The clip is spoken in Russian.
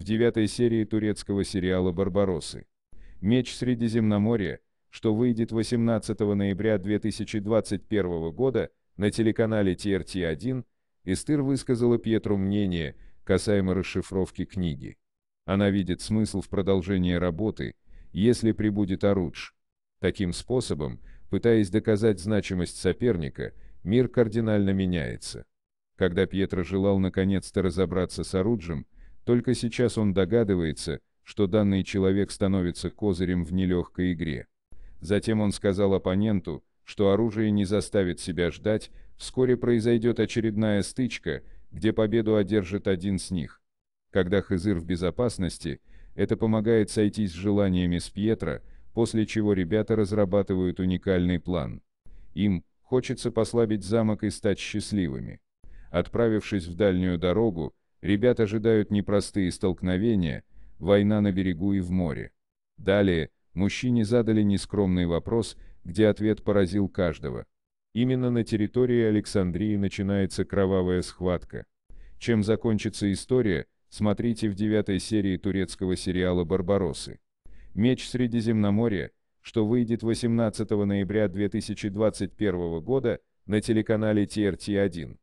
в девятой серии турецкого сериала «Барбароссы». «Меч Средиземноморья», что выйдет 18 ноября 2021 года на телеканале трт 1 Эстер высказала Петру мнение касаемо расшифровки книги. Она видит смысл в продолжении работы, если прибудет Арудж. Таким способом, пытаясь доказать значимость соперника, мир кардинально меняется. Когда Пьетро желал наконец-то разобраться с Аруджем, только сейчас он догадывается, что данный человек становится козырем в нелегкой игре. Затем он сказал оппоненту, что оружие не заставит себя ждать, вскоре произойдет очередная стычка, где победу одержит один с них. Когда Хызыр в безопасности, это помогает сойтись с желаниями с Пьетро, после чего ребята разрабатывают уникальный план. Им хочется послабить замок и стать счастливыми. Отправившись в дальнюю дорогу, Ребят ожидают непростые столкновения, война на берегу и в море. Далее, мужчине задали нескромный вопрос, где ответ поразил каждого. Именно на территории Александрии начинается кровавая схватка. Чем закончится история, смотрите в девятой серии турецкого сериала «Барбароссы». Меч Средиземноморья, что выйдет 18 ноября 2021 года на телеканале трт 1